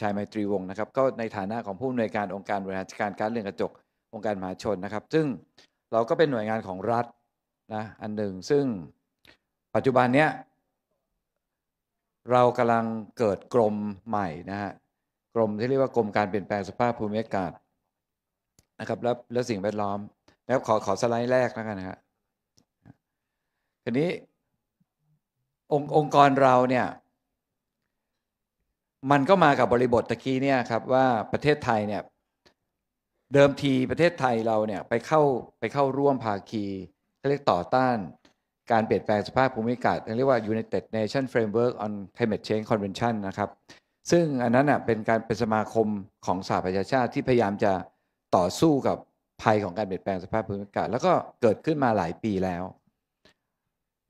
ชายไมตรีวงศ์นะครับก็ในฐานะของผู้อำนวยการองค์การบริหารการการเรื่องกระจกองค์การมหาชนนะครับซึ่งเราก็เป็นหน่วยงานของรัฐนะอันหนึ่งซึ่งปัจจุบันเนี้ย เรากำลังเกิดกรมใหม่นะฮะกรมที่เรียกว่ากรมการเปลี่ยนแปลงสภาพภูมิอากาศนะครับแล้วและสิ่งแวดล้อม แล้วขอขอสไลด์แรกแล้วกันนะครับทีนี้ององค์กรเราเนี่ยมันก็มากับบริบทตะกี้เนี่ยครับว่าประเทศไทยเนี่ย เดิมทีประเทศไทยเราเนี่ยไปเข้าไปเข้าร่วมภาคีเรียกต่อต้านการเปลี่ยนแปลงสภาพภูมิอากาศเรียกว่า United Nation Framework on Climate Change Convention นะครับ ซึ่งอันนั้นเป็นการเป็นสมาคมของสหประชาชาติที่พยายามจะต่อสู้กับภัยของการเปลี่ยนแปลงสภาพภูมิอากาศแล้วก็เกิดขึ้นมาหลายปีแล้ว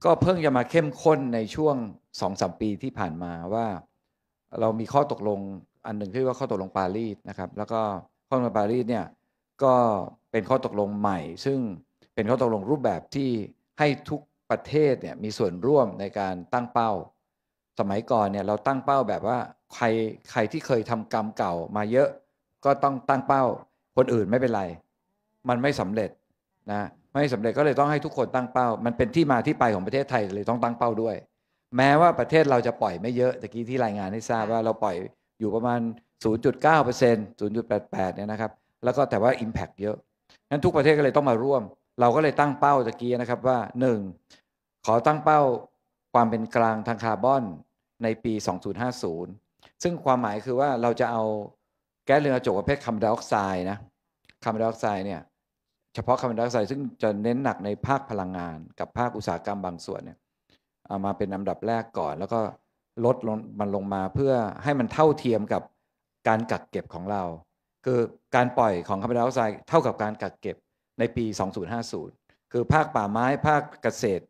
ก็เพิ่งจะมาเข้มข้นในช่วงสองสมปีที่ผ่านมาว่าเรามีข้อตกลงอันหนึ่งที่ว่าข้อตกลงปารีสนะครับ แล้วก็ข้อตกลงปารีสเนี่ยก็เป็นข้อตกลงใหม่ ซึ่งเป็นข้อตกลงรูปแบบที่ให้ทุกประเทศเนี่ยมีส่วนร่วมในการตั้งเป้า สมัยก่อนเนี่ยเราตั้งเป้าแบบว่าใครใครที่เคยทำกรรมเก่า มาเยอะก็ต้องตั้งเป้า คนอื่นไม่เป็นไร มันไม่สำเร็จนะไม่สำเร็จก็เลยต้องให้ทุกคนตั้งเป้า มันเป็นที่มาที่ไปของประเทศไทยเลยต้องตั้งเป้าด้วยแม้ว่าประเทศเราจะปล่อยไม่เยอะตะกี้ที่รายงานให้ทราบว่าเราปล่อยอยู่ประมาณ 0.9% 0.88 เนี่ยนะครับแล้วก็แต่ว่า Impact เยอะนั้นทุกประเทศก็เลยต้องมาร่วม เราก็เลยตั้งเป้าตะกี้นะครับว่า 1. ขอตั้งเป้าความเป็นกลางทางคาร์บอนในปี2050 ซึ่งความหมายคือว่าเราจะเอาแก๊สเรือนกระจกประเภทคาร์บอนไดออกไซด์นะคาร์บอนไดออกไซด์เนี่ยเฉพาะคาร์บอนไดออกไซด์ซึ่งจะเน้นหนักในภาคพลังงานกับภาคอุตสาหกรรมบางส่วนเนี่ยเอามาเป็นอันดับแรกก่อน แล้วก็ลดลง มันลงมาเพื่อให้มันเท่าเทียมกับ การกักเก็บของเราคือการปล่อยของคาร์บอนไดออกไซด์เท่ากับการกักเก็บในปี 2050 คือภาคป่าไม้ภาคเกษตร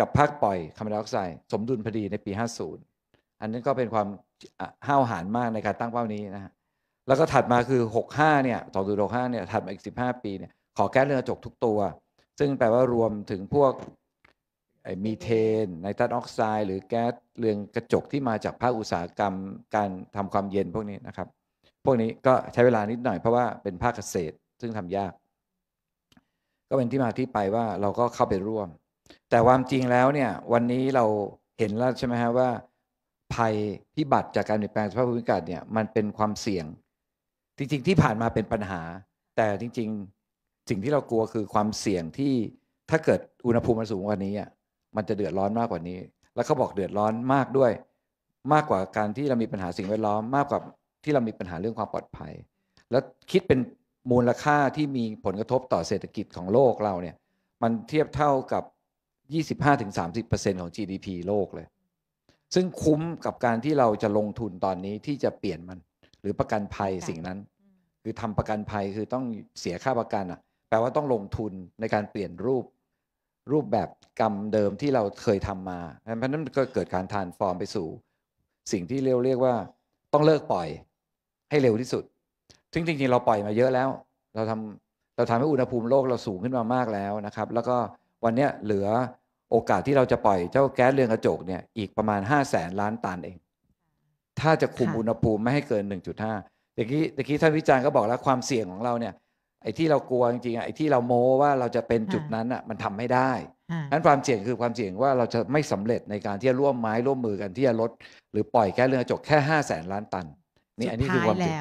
กับภาคปล่อยคาร์บอนไดออกไซด์สมดุลพอดีในปี 50 อันนั้นก็เป็นความห้าวหาญมากในการตั้งเป้านี้นะฮะแล้วก็ถัดมาคือ 65 เนี่ย 2065เนี่ย ถัดมาอีก 15 ปีเนี่ยขอแก้เรื่องกระจกทุกตัว ซึ่งแปลว่ารวมถึงพวกมีเทน ไนตรัสออกไซด์หรือแก๊สเรืองกระจกที่มาจากภาคอุตสาหกรรม การทำความเย็นพวกนี้นะครับ พวกนี้ก็ใช้เวลานิดหน่อยเพราะว่าเป็นภาคเกษตรซึ่งทำยาก ก็เป็นที่มาที่ไปว่าเราก็เข้าไปร่วม แต่ความจริงแล้วเนี่ยวันนี้เราเห็นแล้วใช่ไหมฮะว่า ภัยพิบัติจากการเปลี่ยนแปลงสภาพภูมิอากาศเนี่ยมันเป็นความเสี่ยง จริงๆที่ผ่านมาเป็นปัญหา แต่จริงๆสิ่งที่เรากลัวคือความเสี่ยงที่ถ้าเกิดอุณหภูมิมันสูงกว่านี้อ่ะมันจะเดือดร้อนมากกว่านี้ แล้วเขาบอกเดือดร้อนมากด้วย มากกว่าการที่เรามีปัญหาสิ่งแวดล้อมมากกว่า ที่เรามีปัญหาเรื่องความปลอดภัย แล้วคิดเป็นมูลค่าที่มีผลกระทบต่อเศรษฐกิจของโลกเราเนี่ย มันเทียบเท่ากับ25-30%ของ GDP โลกเลย ซึ่งคุ้มกับการที่เราจะลงทุนตอนนี้ที่จะเปลี่ยนมัน หรือประกันภัยสิ่งนั้น คือทำประกันภัยคือต้องเสียค่าประกันอ่ะ แปลว่าต้องลงทุนในการเปลี่ยนรูปรูปแบบกรรมเดิมที่เราเคยทำมา เพราะนั้นก็เกิดการทานฟอร์มไปสู่ สิ่งที่เรียกเรียกว่าต้องเลิก ปล่อยให้เร็วที่สุด ซึ่งจริง ๆ เราปล่อยมาเยอะแล้ว เราทำเราทำให้อุณหภูมิ โลกเราสูงขึ้นมามากแล้วนะครับ แล้วก็วันนี้เหลือโอกาสที่เราจะปล่อยเจ้าแก๊สเรือนกระจกเนี่ย อีกประมาณ5 0 0แสนล้านตันเอง ถ้าจะคุมอุณหภูมิไม่ให้เกิน1.5ด็กี้ตะกี้ท่านวิจารณ์ก็บอกแล้วความเสี่ยงของเราเนี่ยไอ้ที่เรากลัวจริงๆไอ้ที่เราโม้ว่าเราจะเป็นจุดนั้นอ่ะมันทำไม่ได้นั้นความเสี่ยงคือความเสี่ยงว่าเราจะไม่สำเร็จในการที่จะร่วมไม้ร่วมมือกันที่จะลดหรือปล่อยแก่เรืองกระจกแค่ห้าแสนล้านตันนี่อันนี้คือความเสี่ยง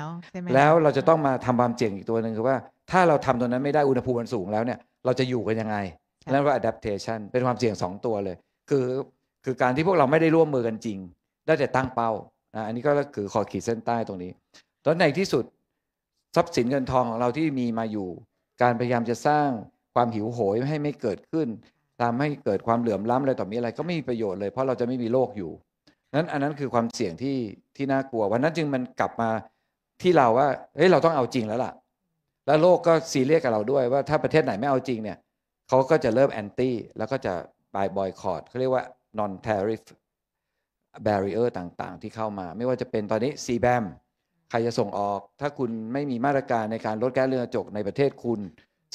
แล้วเราจะต้องมาทำความเสี่ยงอีกตัวหนึ่งคือว่า ถ้าเราทำตัวนั้นไม่ได้อุณหภูมิมันสูงแล้วเนี่ยเราจะอยู่กันยังไงนั่นว่า adaptation เป็นความเสี่ยง 2 ตัวเลย คือคือการที่พวกเราไม่ได้ร่วมมือกันจริงได้แต่ตั้งเป้าอันนี้ก็คือขอขีดเส้นใต้ตรงนี้ ตอนในที่สุดทรัพย์สินเงินทอง ของเราที่มีมาอยู่ การพยายามจะสร้างความหิวโหยให้ไม่เกิดขึ้นทำให้เกิดความเหลื่อมล้ำอะไรต่อมีอะไรก็ไม่มีประโยชน์เลย เพราะเราจะไม่มีโลกอยู่นั้นอันนั้นคือความเสี่ยงที่ที่น่ากลัว วันนั้นจึงมันกลับมาที่เราว่า เฮ้ยเราต้องเอาจริงแล้วล่ะ แล้วโลกก็ซีเรียสกับเราด้วยว่าถ้าประเทศไหนไม่เอาจริงเนี่ย เขาก็จะเริ่มแอนตี้แล้วก็จะบายบอยคอร์ดเขาเรียกว่า non tariff barrier ต่างๆที่เข้ามา ไม่ว่าจะเป็นตอนนี้ซีแบมใครจะส่งออกถ้าคุณไม่มีมาตรการในการลดแก๊สเรือนกระจกในประเทศคุณ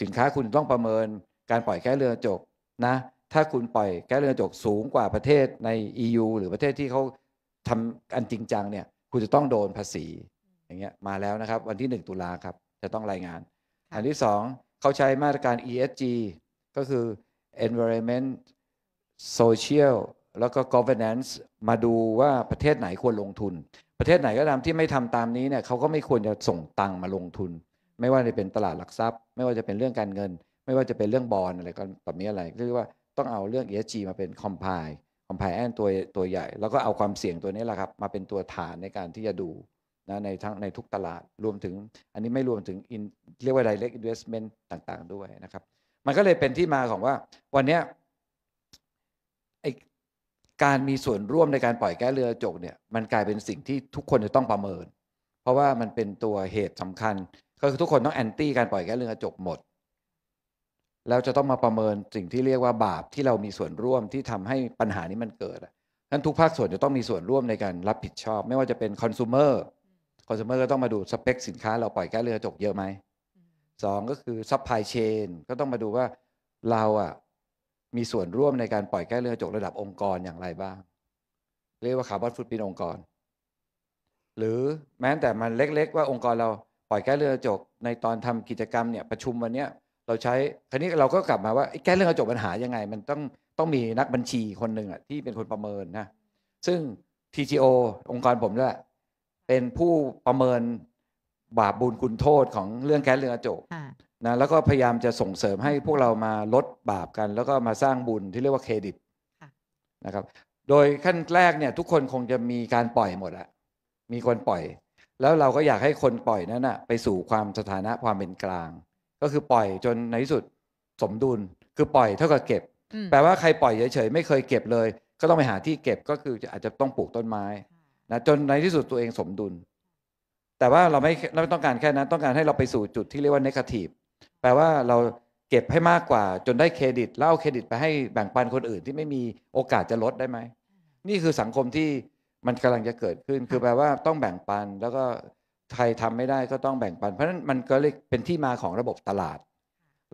สินค้าคุณต้องประเมิน การปล่อยแก๊สเรือนกระจก นะ ถ้าคุณปล่อยแก๊สเรือนกระจกสูงกว่าประเทศใน EU หรือประเทศที่เขาทำอันจริงจังเนี่ยคุณจะต้องโดนภาษีอย่างเงี้ยมาแล้วนะครับวันที่ 1 ตุลาครับจะต้องรายงาน อันที่ 2เขาใช้มาตรการ ESG ก็คือ environment social แล้วก็ governance มาดูว่าประเทศไหนควรลงทุนประเทศไหนก็ตามที่ไม่ทำตามนี้เนี่ยเขาก็ไม่ควรจะส่งตังมาลงทุนไม่ว่าจะเป็นตลาดหลักทรัพย์ ไม่ว่าจะเป็นเรื่องการเงิน ไม่ว่าจะเป็นเรื่องบอลอะไรก็ตบบนี้อะไรเรียกว่าต้องเอาเรื่อง ESG มาเป็นคอมไพล์คอมไพล์แอนตัวตัวใหญ่แล้วก็เอาความเสี่ยงตัวนี้แหละครับมาเป็นตัวฐานในการที่จะดูนะในทั้ง ในทุกตลาดรวมถึงอันนี้ไม่รวมถึง เรียกว่า direct investment ต่างๆด้วยนะครับมันก็เลยเป็นที่มาของว่าวันนี้ไอ้การมีส่วนร่วมในการปล่อยแก้เรือจกเนี่ยมันกลายเป็นสิ่งที่ทุกคนจะต้องประเมิน เพราะว่ามันเป็นตัวเหตุสำคัญ ก็คือทุกคนต้องแอนตี้การปล่อยแก้เรือจกหมด แล้วจะต้องมาประเมินสิ่งที่เรียกว่า บาปที่เรามีส่วนร่วมที่ทำให้ปัญหานี้มันเกิดนั้นทุกภาคส่วนจะต้องมีส่วนร่วมในการรับผิดชอบไม่ว่าจะเป็นคอน sumer คอน sumer ก็ต้องมาดูสเปคสินค้าเราปล่อยแก้เรือจกเยอะไหมสองก็คือซัพพลายเชนก็ต้องมาดูว่าเราอะมีส่วนร่วมในการปล่อยแก้เรือนกระจกระดับองค์กรอย่างไรบ้าง เรียกว่าคาร์บอนฟุตพิ้นองค์กร หรือแม้แต่มันเล็กๆ ว่าองค์กรเราปล่อยแก้เรือนกระจกในตอนทำกิจกรรมเนี่ย ประชุมวันเนี้ยเราใช้คราวนี้เราก็กลับมาว่าแก้เรื่องกระจกปัญหายังไง มันต้องต้องมีนักบัญชีคนหนึ่งอ่ะ ที่เป็นคนประเมินนะซึ่ง TGO องค์กรผมด้วยเป็นผู้ประเมินบาปบุญคุณโทษของเรื่องแก้เรือนกระจกนะแล้วก็พยายามจะส่งเสริมให้พวกเรามาลดบาปกัน แล้วก็มาสร้างบุญที่เรียกว่าเครดิตนะครับโดยขั้นแรกเนี่ยทุกคนคงจะมีการปล่อยหมดอะมีคนปล่อย แล้วเราก็อยากให้คนปล่อย นั้นอะไปสู่ความสถานะความเป็นกลาง ก็คือปล่อยจนในที่สุดสมดุลคือปล่อยเท่ากับเก็บแปลว่าใครปล่อยเฉยๆไม่เคยเก็บเลย ก็ต้องไปหาที่เก็บก็คืออาจจะต้องปลูกต้นไม้นะจนในที่สุดตัวเองสมดุล แต่ว่าเราไม่เราไม่ต้องการแค่นั้นต้องการให้เราไปสู่จุดที่เรียกว่าเนกาทีฟแปลว่าเราเก็บให้มากกว่าจนได้เครดิต แล้วเอาเครดิตไปให้แบ่งปันคนอื่นที่ไม่มีโอกาสจะลดได้ไหม นี่คือสังคมที่มันกำลังจะเกิดขึ้น คือแปลว่าต้องแบ่งปัน แล้วก็ใครทำไม่ได้ก็ต้องแบ่งปัน เพราะฉะนั้นมันก็เลยเป็นที่มาของระบบตลาด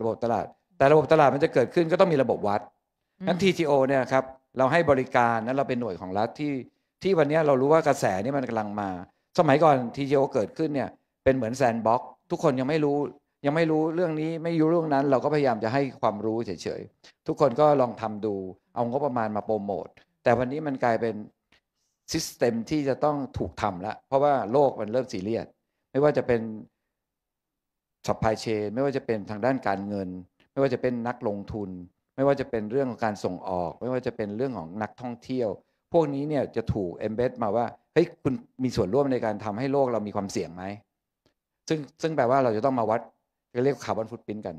ระบบตลาด แต่ระบบตลาดมันจะเกิดขึ้นก็ต้องมีระบบวัดนั้น TTO เนี่ยครับเราให้บริการนั้นเราเป็นหน่วยของรัฐที่ที่วันนี้เรารู้ว่ากระแสนี้มันกำลังมา สมัยก่อน TTO เกิดขึ้นเนี่ยเป็นเหมือนแซนบ็อกทุกคนยังไม่รู้ยังไม่รู้เรื่องนี้ไม่รู้เรื่องนั้น เราก็พยายามจะให้ความรู้เฉยๆ ทุกคนก็ลองทำดูเอางบประมาณมาโปรโมท แต่วันนี้มันกลายเป็นซิสเต็มที่จะต้องถูกทำละเพราะว่าโลกมันเริ่มสีเรียดไม่ว่าจะเป็นสปายเชนไม่ว่าจะเป็นทางด้านการเงิน ไม่ว่าจะเป็นนักลงทุน ไม่ว่าจะเป็นเรื่องของการส่งออก ไม่ว่าจะเป็นเรื่องของนักท่องเที่ยวพวกนี้เนี่ยจะถูกอมเบสมาว่าเฮ้ยคุณมีส่วนร่วมในการทำให้โลกเรามีความเสี่ยงไหมซึ่งซึ่งแปลว่าเราจะต้องมาวัดทีเรียกคาร์บอนฟุตพิ้นกัน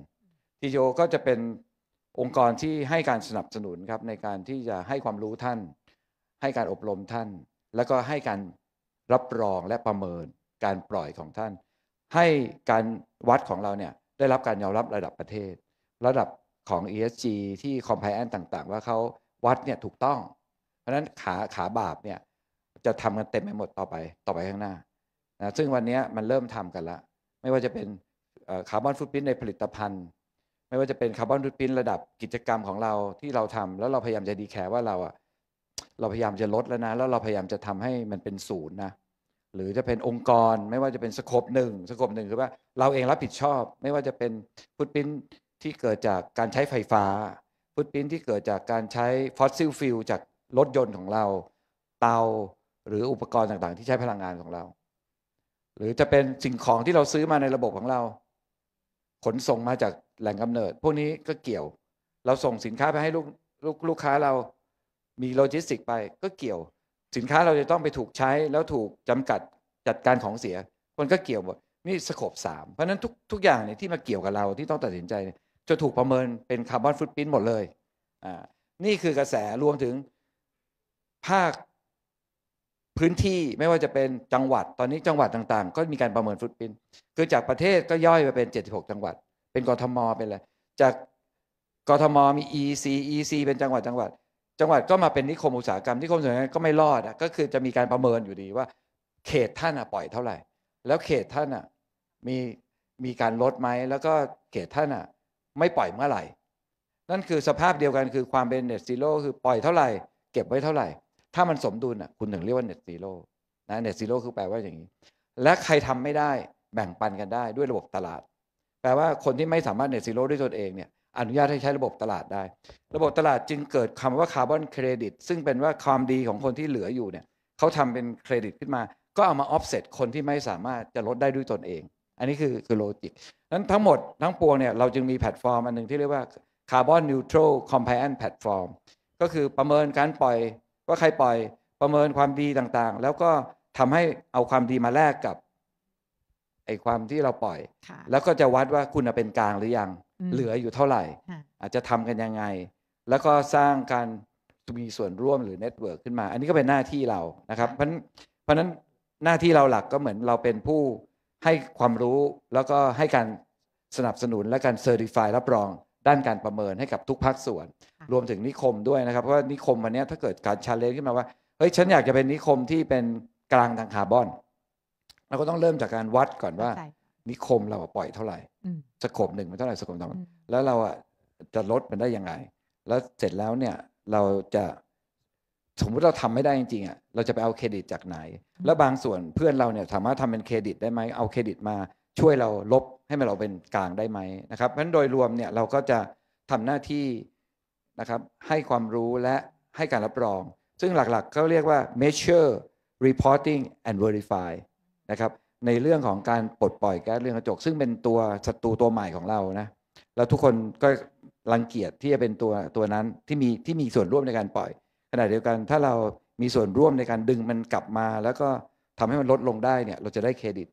ทีโอก็จะเป็นองค์กรที่ให้การสนับสนุนครับ ในการที่จะให้ความรู้ท่าน ให้การอบรมท่าน แล้วก็ให้การรับรองและประเมินการปล่อยของท่าน ให้การวัดของเราเนี่ยได้รับการยอมรับระดับประเทศ ระดับของ ESG ที่ compliance ต่างๆ ว่าเขาวัดเนี่ยถูกต้องเพราะนั้นขาขาบาปเนี่ยจะทำกันเต็มไปหมดต่อไปต่อไปข้างหน้านะซึ่งวันนี้มันเริ่มทำกันละ ไม่ว่าจะเป็นคาร์บอนฟุตพิ้นในผลิตภัณฑ์ ไม่ว่าจะเป็นคาร์บอนฟุตพิ้นระดับกิจกรรมของเราที่เราทำ แล้วเราพยายามจะดีแคร์ว่าเราอ่ะเราพยายามจะลดแล้วนะ แล้วเราพยายามจะทำให้มันเป็นศูนย์นะหรือจะเป็นองค์กรไม่ว่าจะเป็นสกบหนึ่งสกบหนึ่งคือว่าเราเองรับผิดชอบไม่ว่าจะเป็นฟุตพิ้นที่เกิดจากการใช้ไฟฟ้าฟุตพิ้นที่เกิดจากการใช้ฟอสซิลฟิลจากรถยนต์ของเราเตาหรืออุปกรณ์ต่างๆ ที่ใช้พลังงานของเรา หรือจะเป็นสิ่งของที่เราซื้อมาในระบบของเราขนส่งมาจากแหล่งกำเนิดพวกนี้ก็เกี่ยว เราส่งสินค้าไปให้ลูก ลูกลูกค้าเรามีโลจิสติกไปก็เกี่ยว สินค้าเราจะต้องไปถูกใช้แล้วถูกจำกัดจัดการของเสีย คนก็เกี่ยวหมดนี่สโคบสามเพราะนั้นทุกทุกอย่างเนี่ยที่มาเกี่ยวกับเราที่ต้องตัดสินใจ จะถูกประเมินเป็นคาร์บอนฟุตพิ้นหมดเลยอ่า นี่คือกระแสรวมถึงภาคพื้นที่ไม่ว่าจะเป็นจังหวัดตอนนี้จังหวัดต่างๆ ก็มีการประเมินฟุตปิน คือจากประเทศก็ย่อยไปเป็น 76 จังหวัด เป็นกทมเป็นอะไรจากกทมมี EC EC เป็นจังหวัดจังหวัด จังหวัดก็มาเป็นนิคม อุตสาหกรรมนิคมอุตสาหกรรมก็ไม่รอด ก็คือจะมีการประเมินอยู่ดีว่า เขตท่านปล่อยเท่าไหร่ แล้วเขตท่านมีมีการลดไหมแล้วก็เขตท่านไม่ปล่อยเมื่อไหร่ นั่นคือสภาพเดียวกันคือความเป็นเน็ตซีโร่คือปล่อยเท่าไหร่ เก็บไว้เท่าไหร่ถ้ามันสมดุลอ่ะคุณถึงเรียกว่าเน็ตซีโร่นะเน็ตซีโร่คือแปลว่าอย่างนี้ และใครทำไม่ได้แบ่งปันกันได้ด้วยระบบตลาด แปลว่าคนที่ไม่สามารถเน็ตซีโร่ด้วยตนเองเนี่ยอนุญาตให้ใช้ระบบตลาดได้ ระบบตลาดจึงเกิดคำว่าคาร์บอนเครดิตซึ่งเป็นว่าความดีของคนที่เหลืออยู่เนี่ยเขาทำเป็นเครดิตขึ้นมา ก็เอามาออฟเซตคนที่ไม่สามารถจะลดได้ด้วยตนเอง อันนี้คือคือโลจิกนั้นทั้งหมดทั้งปวงเนี่ยเราจึงมีแพลตฟอร์มอันหนึ่งที่เรียกว่าคาร์บอนนิวทรัลคอมไพแอนแพลตฟอร์มก็คือประเมินการปล่อยว่าใครปล่อยประเมินความดีต่างๆ แล้วก็ทำให้เอาความดีมาแลกกับ ไอ้ความที่เราปล่อย แล้วก็จะวัดว่าคุณเป็นกลางหรือยังเหลืออยู่เท่าไหร่อาจจะทำกันยังไง แล้วก็สร้างการมีส่วนร่วมหรือเน็ตเวิร์กขึ้นมา อันนี้ก็เป็นหน้าที่เรานะครับ เพราะเพราะนั้นหน้าที่เราหลักก็เหมือนเราเป็นผู้ให้ความรู้แล้วก็ให้การสนับสนุนและการเซอร์ติฟายรับรองด้านการประเมินให้กับทุกภาคส่วน รวมถึงนิคมด้วยนะครับเพราะว่านิคมวันนี้ถ้าเกิดการชาเลนจ์ขึ้นมาว่าเฮ้ยฉันอยากจะเป็นนิคมที่เป็นกลางทางคาร์บอน เราก็ต้องเริ่มจากการวัดก่อนว่า นิคมเราปล่อยเท่าไหร่สกคบหนึ่งมันเท่าไหร่สกคบสองแล้วเราอ่ะจะลดมันได้ยังไง แล้วเสร็จแล้วเนี่ย เราจะสมมติเราทำไม่ได้จริงๆอ่ะเราจะไปเอาเครดิตจากไหน แล้วบางส่วนเพื่อนเราเนี่ยสามารถทำเป็นเครดิตได้ไหมเอาเครดิตมาช่วยเราลบให้มันเราเป็นกลางได้ไหมนะครับ เพราะฉะนั้นโดยรวมเนี่ยเราก็จะทำหน้าที่นะครับ ให้ความรู้และให้การรับรอง ซึ่งหลักๆเขาเรียกว่า measure reporting and verify นะครับ ในเรื่องของการปลดปล่อยแก๊สเรื่องกระจก ซึ่งเป็นตัวศัตรูตัวใหม่ของเรานะ แล้วทุกคนก็รังเกียจที่จะเป็นตัวตัวนั้นที่มีที่มีส่วนร่วมในการปล่อยขณะเดียวกันถ้าเรามีส่วนร่วมในการดึงมันกลับมา แล้วก็ทำให้มันลดลงได้เนี่ยเราจะได้เครดิต